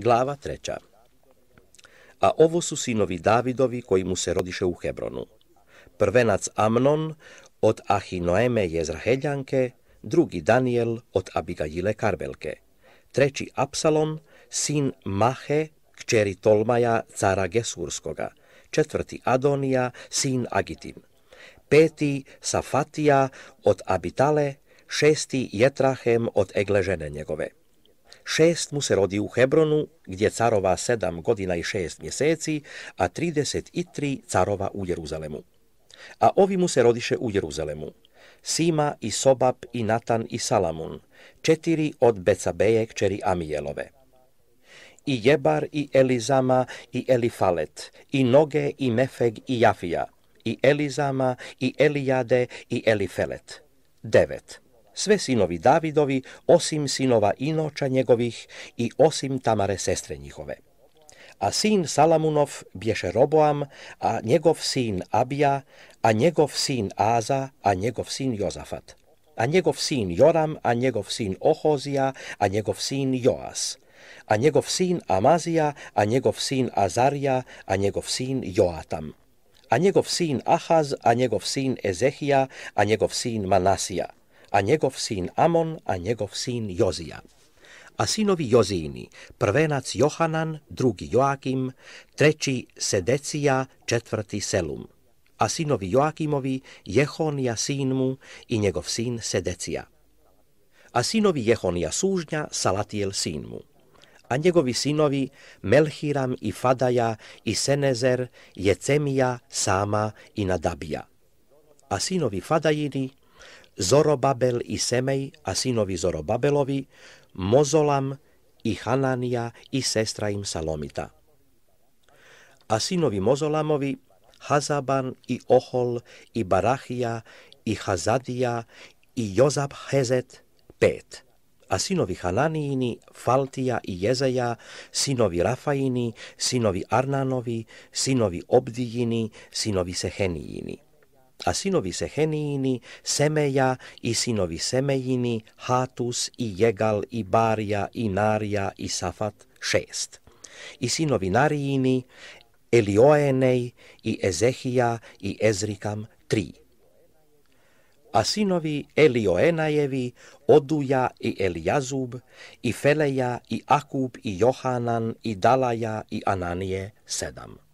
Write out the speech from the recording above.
Glava treća. A ovo su sinovi Davidovi koji mu se rodiše u Hebronu. Prvenac Amnon od Ahinoeme Jezraheljanke, drugi Daniel od Abigajile Karbelke, treći Apsalon, sin Mahe, kćeri Tolmaja, cara Gesurskoga, četvrti Adonija, sin Agitim, peti Safatija od Abitale, šesti Jetrahem od Egležene njegove. Šest mu se rodi u Hebronu, gdje carova sedam godina i šest mjeseci, a trideset i tri carova u Jeruzalemu. A ovi mu se rodiše u Jeruzalemu. Sima i Sobab i Natan i Salamun, četiri od Becabeje kćeri Amijelove. I Jebar i Elizama i Elifalet, i Noge i Mefeg i Jafija, i Elizama i Elijade i Elifelet. Devet sve sinovi Davidovi, osim sinova Inoča njegovih i osim Tamare sestre njihove. A sin Salamunov bješe Roboam, a njegov sin Abija, a njegov sin Aza, a njegov sin Jozafat. A njegov sin Joram, a njegov sin Ohozija, a njegov sin Joas. A njegov sin Amazija, a njegov sin Azarija, a njegov sin Joatam a njegov sin Ahaz, a njegov sin Ezehija, a njegov sin Manasija, a njegov sin Amon, a njegov sin Jozija. A sinovi Jozijini, prvenac Johanan, drugi Joakim, treći Sedecija, četvrti Selum. A sinovi Joakimovi, Jehonija sin mu i njegov sin Sedecija. A sinovi Jehonija sužnja, Salatijel sin a njegovi sinovi Melhiram i Fadaja i Senezer, Jecemija, Sama i Nadabija. A sinovi Fadajini Zorobabel i Semej a synovi Zorobabelovi, Mozolam i Hanania i sestra im Salomita. A synovi Mozolamovi Hazaban i Ohol i Barachia i Hazadija i Jozab Hezet pet. A synovi Hananijini, Faltija i Jezeja, sinovi Rafaini, sinovi Arnanovi, sinovi Obdijini, sinovi Sehenijini. a sinovi Sehenijini, Semeja i sinovi Semejini, Hatus i Jegal i Barija i Narija i Safat šest. I sinovi Narijini, Elioenej i Ezehija i Ezrikam tri. A sinovi Elioenajevi, Oduja i Elijazub, i Feleja i Akub i Johanan i Dalaja i Ananije sedam.